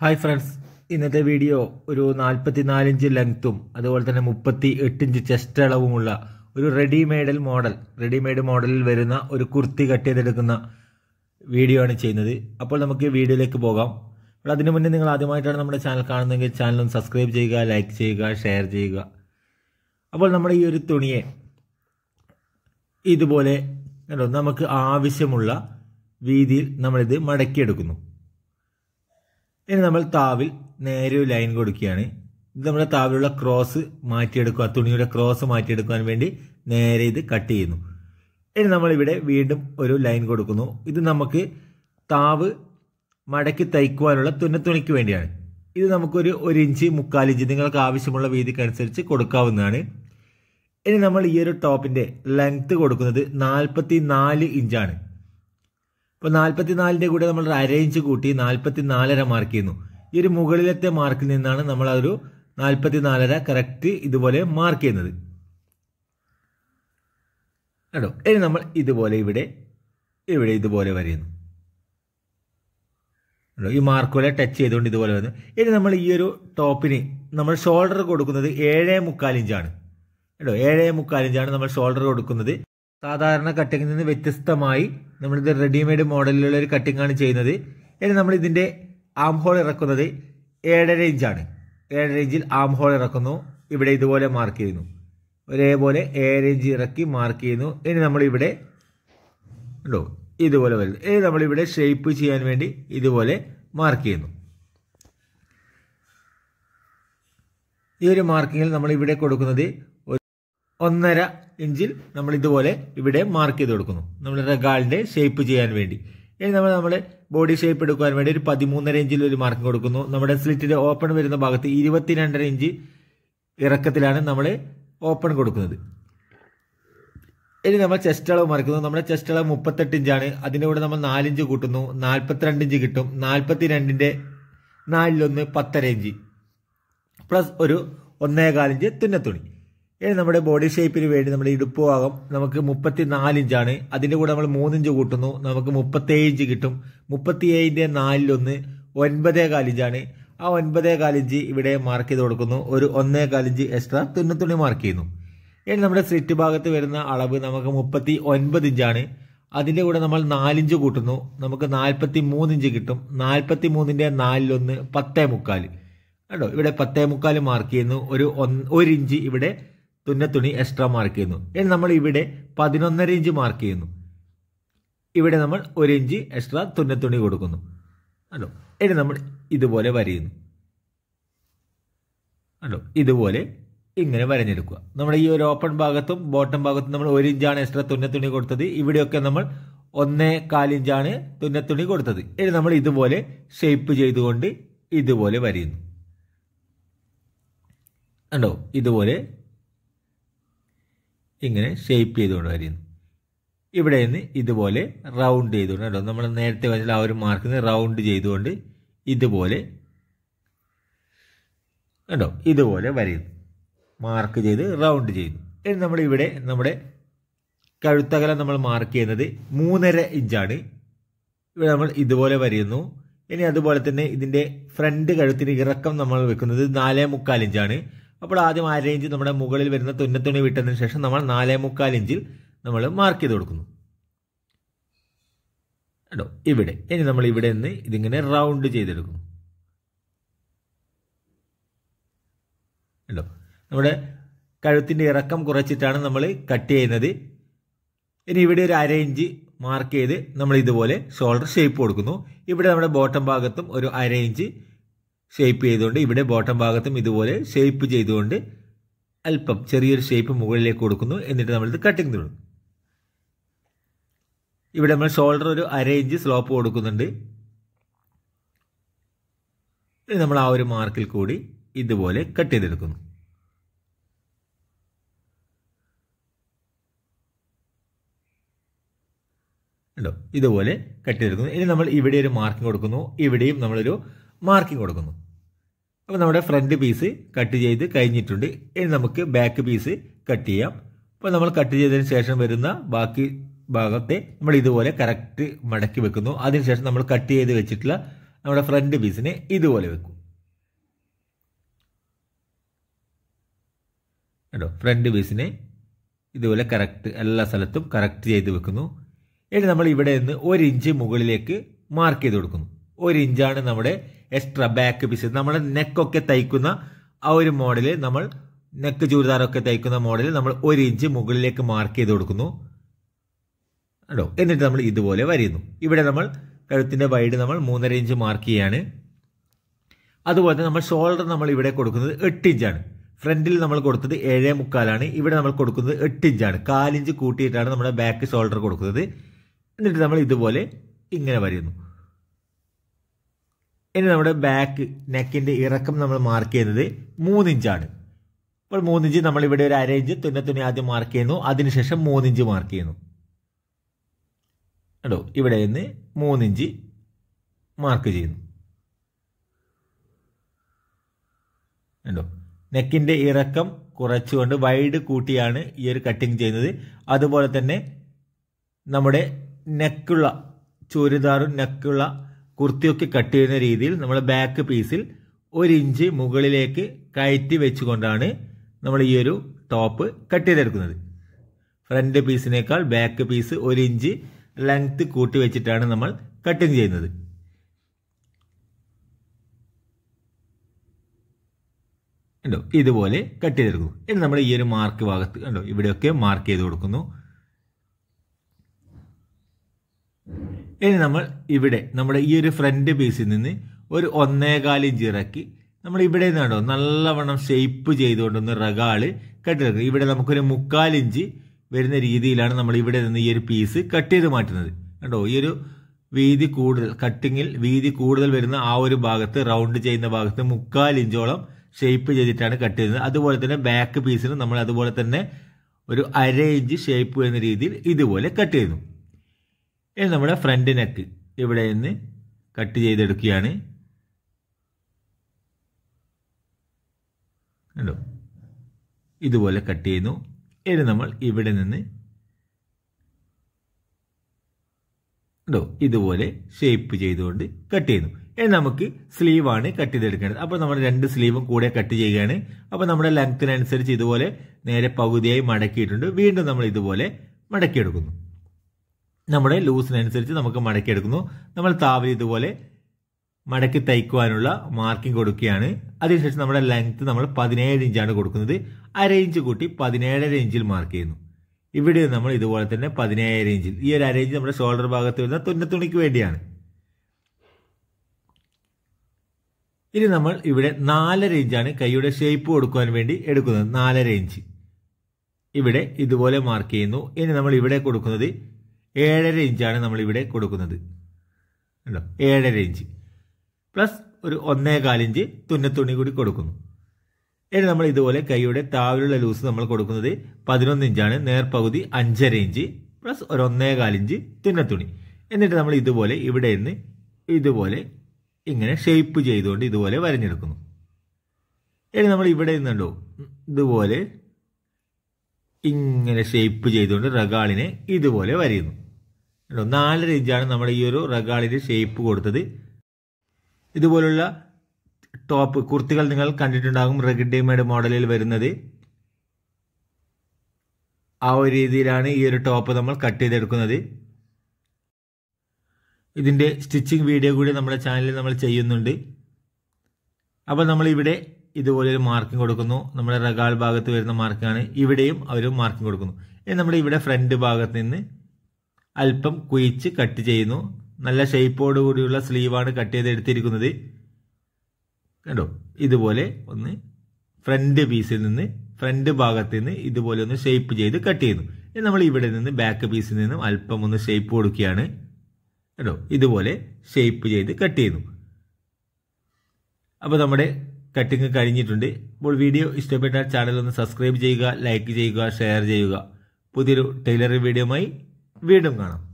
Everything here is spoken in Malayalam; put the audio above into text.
ഹായ് ഫ്രണ്ട്സ് ഇന്നത്തെ വീഡിയോ ഒരു നാൽപ്പത്തി ഇഞ്ച് ലെങ്ത്തും അതുപോലെ തന്നെ മുപ്പത്തി എട്ടിഞ്ച് ഇഞ്ച് ചെസ്റ്റ് അളവുമുള്ള ഒരു റെഡിമെയ്ഡൽ മോഡൽ റെഡിമെയ്ഡ് മോഡലിൽ വരുന്ന ഒരു കുർത്തി കട്ട് ചെയ്തെടുക്കുന്ന വീഡിയോ ആണ് ചെയ്യുന്നത് അപ്പോൾ നമുക്ക് വീഡിയോയിലേക്ക് പോകാം അപ്പോൾ അതിനു മുന്നേ നിങ്ങൾ ആദ്യമായിട്ടാണ് നമ്മുടെ ചാനൽ കാണുന്നതെങ്കിൽ ചാനലും സബ്സ്ക്രൈബ് ചെയ്യുക ലൈക്ക് ചെയ്യുക ഷെയർ ചെയ്യുക അപ്പോൾ നമ്മൾ ഈ ഒരു തുണിയെ ഇതുപോലെ നമുക്ക് ആവശ്യമുള്ള വീതിയിൽ നമ്മളിത് മടക്കിയെടുക്കുന്നു ഇനി നമ്മൾ താവിൽ നേരെ ഒരു ലൈൻ കൊടുക്കുകയാണ് ഇത് നമ്മുടെ താവിലുള്ള ക്രോസ് മാറ്റിയെടുക്കുക തുണിയുടെ ക്രോസ് മാറ്റിയെടുക്കാൻ വേണ്ടി നേരെ ഇത് കട്ട് ചെയ്യുന്നു ഇനി നമ്മളിവിടെ വീണ്ടും ഒരു ലൈൻ കൊടുക്കുന്നു ഇത് നമുക്ക് താവ് മടക്കി തയ്ക്കുവാനുള്ള തുന്നത്തുണിക്ക് വേണ്ടിയാണ് ഇത് നമുക്കൊരു ഒരു ഇഞ്ച് മുക്കാൽ ഇഞ്ച് നിങ്ങൾക്ക് ആവശ്യമുള്ള വീതിക്കനുസരിച്ച് കൊടുക്കാവുന്നതാണ് ഇനി നമ്മൾ ഈ ഒരു ടോപ്പിൻ്റെ ലെങ്ത്ത് കൊടുക്കുന്നത് നാൽപ്പത്തി നാല് ഇഞ്ചാണ് ഇപ്പൊ നാൽപ്പത്തിനാലിൻ്റെ കൂടെ നമ്മൾ അരേഞ്ച് കൂട്ടി നാൽപ്പത്തി മാർക്ക് ചെയ്യുന്നു ഈ ഒരു മുകളിലത്തെ മാർക്കിൽ നിന്നാണ് നമ്മൾ ആ ഒരു കറക്റ്റ് ഇതുപോലെ മാർക്ക് ചെയ്യുന്നത് കേട്ടോ ഇനി നമ്മൾ ഇതുപോലെ ഇവിടെ ഇവിടെ ഇതുപോലെ വരയുന്നു ഈ മാർക്കുകളെ ടച്ച് ചെയ്തുകൊണ്ട് ഇതുപോലെ വരുന്നു ഇനി നമ്മൾ ഈ ഒരു ടോപ്പിന് നമ്മൾ ഷോൾഡർ കൊടുക്കുന്നത് ഏഴേ മുക്കാലിഞ്ചാണ് കേട്ടോ ഏഴേ മുക്കാലിഞ്ചാണ് നമ്മൾ ഷോൾഡർ കൊടുക്കുന്നത് സാധാരണ കട്ടിങ്ങിൽ നിന്ന് വ്യത്യസ്തമായി നമ്മളിത് റെഡിമെയ്ഡ് മോഡലിലുള്ള ഒരു കട്ടിങ്ങാണ് ചെയ്യുന്നത് ഇനി നമ്മൾ ആം ഹോൾ ഇറക്കുന്നത് ഏഴര ഇഞ്ചാണ് ഏഴര ഇഞ്ചിൽ ആം ഹോൾ ഇറക്കുന്നു ഇവിടെ ഇതുപോലെ മാർക്ക് ചെയ്യുന്നു ഒരേപോലെ ഏഴര ഇഞ്ച് ഇറക്കി മാർക്ക് ചെയ്യുന്നു ഇനി നമ്മളിവിടെ ഉണ്ടോ ഇതുപോലെ വരുന്നു ഇനി നമ്മളിവിടെ ഷേപ്പ് ചെയ്യാൻ വേണ്ടി ഇതുപോലെ മാർക്ക് ചെയ്യുന്നു ഈ ഒരു മാർക്കിങ്ങിൽ നമ്മൾ ഇവിടെ കൊടുക്കുന്നത് ഒന്നര ഇഞ്ചിൽ നമ്മൾ ഇതുപോലെ ഇവിടെ മാർക്ക് ചെയ്ത് കൊടുക്കുന്നു നമ്മുടെ റെഗാളിൻ്റെ ഷേപ്പ് ചെയ്യാൻ വേണ്ടി ഇനി നമ്മൾ നമ്മൾ ബോഡി ഷേപ്പ് എടുക്കാൻ വേണ്ടി ഒരു പതിമൂന്നര ഇഞ്ചിൽ ഒരു മാർക്ക് കൊടുക്കുന്നു നമ്മുടെ സ്ലിറ്റിൻ്റെ ഓപ്പൺ വരുന്ന ഭാഗത്ത് ഇരുപത്തിരണ്ടര ഇഞ്ച് ഇറക്കത്തിലാണ് നമ്മൾ ഓപ്പൺ കൊടുക്കുന്നത് ഇനി നമ്മൾ ചെസ്റ്റ് അളവ് മറിക്കുന്നു നമ്മുടെ ചെസ്റ്റ് അളവ് മുപ്പത്തെട്ട് ഇഞ്ചാണ് അതിൻ്റെ കൂടെ നമ്മൾ നാലിഞ്ച് കൂട്ടുന്നു നാൽപ്പത്തിരണ്ട് ഇഞ്ച് കിട്ടും നാൽപ്പത്തി രണ്ടിൻ്റെ നാലിലൊന്ന് പത്തര ഇഞ്ച് പ്ലസ് ഒരു ഒന്നേകാലിഞ്ച് തുന്നത്തുണി ഇനി നമ്മുടെ ബോഡി ഷേപ്പിന് വേണ്ടി നമ്മുടെ ഇടുപ്പ് ഭാഗം നമുക്ക് മുപ്പത്തി ഇഞ്ചാണ് അതിൻ്റെ കൂടെ നമ്മൾ മൂന്നിഞ്ച് കൂട്ടുന്നു നമുക്ക് മുപ്പത്തേഴ് ഇഞ്ച് കിട്ടും മുപ്പത്തിയേഴിൻ്റെ നാലിലൊന്ന് ഒൻപതേ കാലിഞ്ചാണ് ആ ഒൻപതേ കാലിഞ്ച് ഇവിടെ മാർക്ക് ചെയ്ത് കൊടുക്കുന്നു ഒരു ഒന്നേ കാലിഞ്ച് എക്സ്ട്രാ തുന്നത്തുണി മാർക്ക് ചെയ്യുന്നു ഇനി നമ്മുടെ സ്ലിറ്റ് ഭാഗത്ത് വരുന്ന അളവ് നമുക്ക് മുപ്പത്തി ഒൻപത് ഇഞ്ചാണ് അതിൻ്റെ കൂടെ നമ്മൾ നാലിഞ്ച് കൂട്ടുന്നു നമുക്ക് നാൽപ്പത്തി മൂന്നിഞ്ച് കിട്ടും നാൽപ്പത്തി മൂന്നിൻ്റെ നാലിലൊന്ന് പത്തേ മുക്കാൽ കേട്ടോ ഇവിടെ പത്തേ മുക്കാൽ മാർക്ക് ചെയ്യുന്നു ഒരു ഒന്ന് ഒരു ഇവിടെ തുന്നത്തുണി എക്സ്ട്രാ മാർക്ക് ചെയ്യുന്നു ഇനി നമ്മൾ ഇവിടെ പതിനൊന്നര ഇഞ്ച് മാർക്ക് ചെയ്യുന്നു ഇവിടെ നമ്മൾ ഒരു ഇഞ്ച് എക്സ്ട്രാ തുന്നത്തുണി കൊടുക്കുന്നു കണ്ടോ ഇനി നമ്മൾ ഇതുപോലെ വരയുന്നു കണ്ടോ ഇതുപോലെ ഇങ്ങനെ വരഞ്ഞെടുക്കുക നമ്മുടെ ഈ ഒരു ഓപ്പൺ ഭാഗത്തും ബോട്ടം ഭാഗത്തും നമ്മൾ ഒരു ഇഞ്ചാണ് എക്സ്ട്രാ തുന്നത്തുണി കൊടുത്തത് ഇവിടെയൊക്കെ നമ്മൾ ഒന്നേ കാലിഞ്ചാണ് തുന്നത്തുണി കൊടുത്തത് ഇനി നമ്മൾ ഇതുപോലെ ഷേപ്പ് ചെയ്തുകൊണ്ട് ഇതുപോലെ വരയുന്നു കണ്ടോ ഇതുപോലെ ഇങ്ങനെ ഷേപ്പ് ചെയ്തുകൊണ്ട് വരുന്നു ഇവിടെ നിന്ന് ഇതുപോലെ റൗണ്ട് ചെയ്തുകൊണ്ട് കേട്ടോ നമ്മൾ നേരത്തെ വരച്ച ആ ഒരു നിന്ന് റൗണ്ട് ചെയ്തുകൊണ്ട് ഇതുപോലെ കണ്ടോ ഇതുപോലെ വരുന്നു മാർക്ക് ചെയ്ത് റൗണ്ട് ചെയ്തു ഇനി നമ്മൾ ഇവിടെ നമ്മുടെ കഴുത്തകലം നമ്മൾ മാർക്ക് ചെയ്യുന്നത് മൂന്നര ഇഞ്ചാണ് ഇവിടെ നമ്മൾ ഇതുപോലെ വരയുന്നു ഇനി അതുപോലെ തന്നെ ഇതിൻ്റെ ഫ്രണ്ട് കഴുത്തിന് ഇറക്കം നമ്മൾ വെക്കുന്നത് നാലേ മുക്കാൽ ഇഞ്ചാണ് അപ്പോൾ ആദ്യം അര ഇഞ്ച് നമ്മുടെ മുകളിൽ വരുന്ന തുന്നത്തുണി വിട്ടതിന് ശേഷം നമ്മൾ നാലേ മുക്കാൽ ഇഞ്ചിൽ നമ്മൾ മാർക്ക് ചെയ്ത് കൊടുക്കുന്നു കേട്ടോ ഇവിടെ ഇനി നമ്മൾ ഇവിടെ നിന്ന് ഇതിങ്ങനെ റൗണ്ട് ചെയ്തെടുക്കും കേട്ടോ നമ്മുടെ കഴുത്തിൻ്റെ ഇറക്കം കുറച്ചിട്ടാണ് നമ്മൾ കട്ട് ചെയ്യുന്നത് ഇനി ഇവിടെ ഒരു അര ഇഞ്ച് മാർക്ക് ചെയ്ത് നമ്മൾ ഇതുപോലെ ഷോൾഡർ ഷേപ്പ് കൊടുക്കുന്നു ഇവിടെ നമ്മുടെ ബോട്ടം ഭാഗത്തും ഒരു അര ഇഞ്ച് ഷേപ്പ് ചെയ്തുകൊണ്ട് ഇവിടെ ബോട്ടം ഭാഗത്തും ഇതുപോലെ ഷേപ്പ് ചെയ്തുകൊണ്ട് അല്പം ചെറിയൊരു ഷേപ്പ് മുകളിലേക്ക് കൊടുക്കുന്നു എന്നിട്ട് നമ്മളിത് കട്ടിങ് തുടങ്ങും ഇവിടെ നമ്മൾ ഷോൾഡർ ഒരു അര ഇഞ്ച് സ്ലോപ്പ് കൊടുക്കുന്നുണ്ട് നമ്മൾ ആ ഒരു മാർക്കിൽ കൂടി ഇതുപോലെ കട്ട് ചെയ്തെടുക്കുന്നു ഉണ്ടോ ഇതുപോലെ കട്ട് ചെയ്തെടുക്കുന്നു ഇനി നമ്മൾ ഇവിടെ ഒരു മാർക്കിംഗ് കൊടുക്കുന്നു ഇവിടെയും നമ്മളൊരു മാർക്കിംഗ് കൊടുക്കുന്നു അപ്പോൾ നമ്മുടെ ഫ്രണ്ട് പീസ് കട്ട് ചെയ്ത് കഴിഞ്ഞിട്ടുണ്ട് ഇനി നമുക്ക് ബാക്ക് പീസ് കട്ട് ചെയ്യാം അപ്പോൾ നമ്മൾ കട്ട് ചെയ്തതിന് ശേഷം വരുന്ന ബാക്കി ഭാഗത്തെ നമ്മൾ ഇതുപോലെ കറക്റ്റ് മടക്കി വെക്കുന്നു അതിനുശേഷം നമ്മൾ കട്ട് ചെയ്ത് വെച്ചിട്ടുള്ള നമ്മുടെ ഫ്രണ്ട് പീസിനെ ഇതുപോലെ വെക്കും കേട്ടോ ഫ്രണ്ട് പീസിനെ ഇതുപോലെ കറക്റ്റ് എല്ലാ സ്ഥലത്തും കറക്റ്റ് ചെയ്ത് വെക്കുന്നു ഇനി നമ്മൾ ഇവിടെ നിന്ന് ഒരു ഇഞ്ച് മുകളിലേക്ക് മാർക്ക് ചെയ്ത് കൊടുക്കുന്നു ഒരു ഇഞ്ചാണ് നമ്മുടെ എക്സ്ട്രാ ബാക്ക് പീസ് നമ്മുടെ നെക്കൊക്കെ തയ്ക്കുന്ന ആ ഒരു മോഡൽ നമ്മൾ നെക്ക് ചൂരിദാറൊക്കെ തയ്ക്കുന്ന മോഡൽ നമ്മൾ ഒരു ഇഞ്ച് മുകളിലേക്ക് മാർക്ക് ചെയ്ത് കൊടുക്കുന്നു കേട്ടോ എന്നിട്ട് നമ്മൾ ഇതുപോലെ വരയുന്നു ഇവിടെ നമ്മൾ കഴുത്തിൻ്റെ വൈഡ് നമ്മൾ മൂന്നര ഇഞ്ച് മാർക്ക് ചെയ്യാണ് അതുപോലെ നമ്മൾ ഷോൾഡർ നമ്മൾ ഇവിടെ കൊടുക്കുന്നത് എട്ട് ഇഞ്ചാണ് ഫ്രണ്ടിൽ നമ്മൾ കൊടുത്തത് ഏഴേ മുക്കാലാണ് ഇവിടെ നമ്മൾ കൊടുക്കുന്നത് എട്ട് ഇഞ്ചാണ് കാലിഞ്ച് കൂട്ടിയിട്ടാണ് നമ്മുടെ ബാക്ക് ഷോൾഡർ കൊടുക്കുന്നത് എന്നിട്ട് നമ്മൾ ഇതുപോലെ ഇങ്ങനെ വരയുന്നു ഇനി നമ്മുടെ ബാക്ക് നെക്കിൻ്റെ ഇറക്കം നമ്മൾ മാർക്ക് ചെയ്യുന്നത് മൂന്നിഞ്ചാണ് അപ്പോൾ മൂന്നിഞ്ച് നമ്മൾ ഇവിടെ ഒരു അരയിഞ്ച് തുന്നെ തുന്നെ ആദ്യം മാർക്ക് ചെയ്യുന്നു അതിനുശേഷം മൂന്നിഞ്ച് മാർക്ക് ചെയ്യുന്നു കണ്ടോ ഇവിടെ നിന്ന് മൂന്നിഞ്ച് മാർക്ക് ചെയ്യുന്നു കണ്ടോ നെക്കിൻ്റെ ഇറക്കം കുറച്ചുകൊണ്ട് വൈഡ് കൂട്ടിയാണ് ഈ ഒരു കട്ടിങ് ചെയ്യുന്നത് അതുപോലെ തന്നെ നമ്മുടെ നെക്കുള്ള ചൂരിദാറും നെക്കുള്ള കുർത്തിയൊക്കെ കട്ട് ചെയ്യുന്ന രീതിയിൽ നമ്മൾ ബാക്ക് പീസിൽ ഒരു ഇഞ്ച് മുകളിലേക്ക് കയറ്റി വെച്ചുകൊണ്ടാണ് നമ്മൾ ഈ ഒരു ടോപ്പ് കട്ട് ചെയ്തെടുക്കുന്നത് ഫ്രണ്ട് പീസിനേക്കാൾ ബാക്ക് പീസ് ഒരു ഇഞ്ച് ലെങ്ത്ത് കൂട്ടി വെച്ചിട്ടാണ് നമ്മൾ കട്ടിങ് ചെയ്യുന്നത് കണ്ടോ ഇതുപോലെ കട്ട് ചെയ്തെടുക്കുന്നു ഇനി നമ്മൾ ഈ ഒരു മാർക്ക് ഭാഗത്ത് കണ്ടോ ഇവിടെയൊക്കെ മാർക്ക് ചെയ്ത് കൊടുക്കുന്നു ഇനി നമ്മൾ ഇവിടെ നമ്മുടെ ഈ ഒരു ഫ്രണ്ട് പീസിൽ നിന്ന് ഒരു ഒന്നേകാൽ ഇഞ്ച് ഇറക്കി നമ്മൾ ഇവിടെ നിന്നാണോ നല്ലവണ്ണം ഷേപ്പ് ചെയ്തുകൊണ്ടൊന്ന് റഗാള് കെട്ടിറക്കുക ഇവിടെ നമുക്കൊരു മുക്കാൽ ഇഞ്ച് വരുന്ന രീതിയിലാണ് നമ്മൾ ഇവിടെ നിന്ന് ഈ ഒരു പീസ് കട്ട് ചെയ്ത് മാറ്റുന്നത് കണ്ടോ ഈ ഒരു വീതി കൂടുതൽ കട്ടിങ്ങിൽ വീതി കൂടുതൽ വരുന്ന ആ ഒരു ഭാഗത്ത് റൗണ്ട് ചെയ്യുന്ന ഭാഗത്ത് മുക്കാൽ ഇഞ്ചോളം ഷേപ്പ് ചെയ്തിട്ടാണ് കട്ട് ചെയ്യുന്നത് അതുപോലെ തന്നെ ബാക്ക് പീസിന് നമ്മൾ അതുപോലെ തന്നെ ഒരു അര ഇഞ്ച് ഷേപ്പ് വരുന്ന രീതിയിൽ ഇതുപോലെ കട്ട് ചെയ്യുന്നു ഇനി നമ്മുടെ ഫ്രണ്ട് നെക്ക് ഇവിടെ നിന്ന് കട്ട് ചെയ്തെടുക്കുകയാണ് കണ്ടോ ഇതുപോലെ കട്ട് ചെയ്യുന്നു ഇനി നമ്മൾ ഇവിടെ നിന്ന് കണ്ടോ ഇതുപോലെ ഷേപ്പ് ചെയ്തുകൊണ്ട് കട്ട് ചെയ്യുന്നു ഇനി നമുക്ക് സ്ലീവാണ് കട്ട് ചെയ്തെടുക്കേണ്ടത് അപ്പോൾ നമ്മൾ രണ്ട് സ്ലീവും കൂടെ കട്ട് ചെയ്യുകയാണ് അപ്പോൾ നമ്മുടെ ലെങ്ത്തിനനുസരിച്ച് ഇതുപോലെ നേരെ പകുതിയായി മടക്കിയിട്ടുണ്ട് വീണ്ടും നമ്മൾ ഇതുപോലെ മടക്കിയെടുക്കുന്നു നമ്മുടെ ലൂസിനനുസരിച്ച് നമുക്ക് മടക്കിയെടുക്കുന്നു നമ്മൾ താവൽ ഇതുപോലെ മടക്കി തയ്ക്കുവാനുള്ള മാർക്കിംഗ് കൊടുക്കുകയാണ് അതിനുശേഷം നമ്മുടെ ലെങ്ത് നമ്മൾ പതിനേഴ് ഇഞ്ചാണ് കൊടുക്കുന്നത് അര ഇഞ്ച് കൂട്ടി പതിനേഴര ഇഞ്ചിൽ മാർക്ക് ചെയ്യുന്നു ഇവിടെ നമ്മൾ ഇതുപോലെ തന്നെ പതിനേഴര ഇഞ്ചിൽ ഈ ഒരു അര ഇഞ്ച് നമ്മുടെ ഷോൾഡർ ഭാഗത്ത് വരുന്ന തുന്നത്തുണിക്ക് വേണ്ടിയാണ് ഇനി നമ്മൾ ഇവിടെ നാലര ഇഞ്ചാണ് കൈയുടെ ഷേപ്പ് കൊടുക്കുവാൻ വേണ്ടി എടുക്കുന്നത് നാലര ഇഞ്ച് ഇവിടെ ഇതുപോലെ മാർക്ക് ചെയ്യുന്നു ഇനി നമ്മൾ ഇവിടെ കൊടുക്കുന്നത് ഏഴര ഇഞ്ചാണ് നമ്മളിവിടെ കൊടുക്കുന്നത് കണ്ടോ ഏഴര ഇഞ്ച് പ്ലസ് ഒരു ഒന്നേ കാലിഞ്ച് തുന്നത്തുണി കൂടി കൊടുക്കുന്നു ഇനി നമ്മൾ ഇതുപോലെ കൈയുടെ താവിലുള്ള ലൂസ് നമ്മൾ കൊടുക്കുന്നത് പതിനൊന്ന് ഇഞ്ചാണ് നേർപകുതി അഞ്ചര ഇഞ്ച് പ്ലസ് ഒരു ഒന്നേ കാലിഞ്ച് തുന്നത്തുണി എന്നിട്ട് നമ്മൾ ഇതുപോലെ ഇവിടെ നിന്ന് ഇതുപോലെ ഇങ്ങനെ ഷേപ്പ് ചെയ്തുകൊണ്ട് ഇതുപോലെ വരഞ്ഞെടുക്കുന്നു ഇനി നമ്മൾ ഇവിടെ നിന്നുണ്ടോ ഇതുപോലെ ഇങ്ങനെ ഷേപ്പ് ചെയ്തുകൊണ്ട് റഗാളിനെ ഇതുപോലെ വരയുന്നു കേട്ടോ നാല് രീതിയാണ് നമ്മൾ ഈ ഒരു റഗാളിൻ്റെ ഷേപ്പ് കൊടുത്തത് ഇതുപോലുള്ള ടോപ്പ് കുർത്തികൾ നിങ്ങൾ കണ്ടിട്ടുണ്ടാകും റെഗിഡേമേഡ് മോഡലിൽ വരുന്നത് ആ ഒരു രീതിയിലാണ് ഈ ഒരു ടോപ്പ് നമ്മൾ കട്ട് ചെയ്തെടുക്കുന്നത് ഇതിൻ്റെ സ്റ്റിച്ചിങ് വീഡിയോ കൂടി നമ്മുടെ ചാനലിൽ നമ്മൾ ചെയ്യുന്നുണ്ട് അപ്പോൾ നമ്മളിവിടെ ഇതുപോലെ ഒരു മാർക്കിംഗ് കൊടുക്കുന്നു നമ്മുടെ റഗാൾ ഭാഗത്ത് വരുന്ന മാർക്കാണ് ഇവിടെയും അവർ മാർക്കിംഗ് കൊടുക്കുന്നു നമ്മുടെ ഇവിടെ ഫ്രണ്ട് ഭാഗത്ത് നിന്ന് അല്പം കുയിച്ച് കട്ട് ചെയ്യുന്നു നല്ല ഷേപ്പോട് കൂടിയുള്ള സ്ലീവാണ് കട്ട് ചെയ്ത് എടുത്തിരിക്കുന്നത് കണ്ടോ ഇതുപോലെ ഒന്ന് ഫ്രണ്ട് പീസിൽ നിന്ന് ഫ്രണ്ട് ഭാഗത്ത് നിന്ന് ഇതുപോലെ ഒന്ന് ഷേപ്പ് ചെയ്ത് കട്ട് ചെയ്യുന്നു നമ്മൾ ഇവിടെ നിന്ന് ബാക്ക് പീസിൽ നിന്നും അല്പം ഒന്ന് ഷേപ്പ് കൊടുക്കുകയാണ് കേട്ടോ ഇതുപോലെ ഷേപ്പ് ചെയ്ത് കട്ട് ചെയ്യുന്നു അപ്പോൾ നമ്മുടെ കട്ടിങ് കഴിഞ്ഞിട്ടുണ്ട് അപ്പോൾ വീഡിയോ ഇഷ്ടപ്പെട്ടാൽ ചാനൽ ഒന്ന് സബ്സ്ക്രൈബ് ചെയ്യുക ലൈക്ക് ചെയ്യുക ഷെയർ ചെയ്യുക പുതിയൊരു ടൈലറിംഗ് ആയി വീണ്ടും കാണാം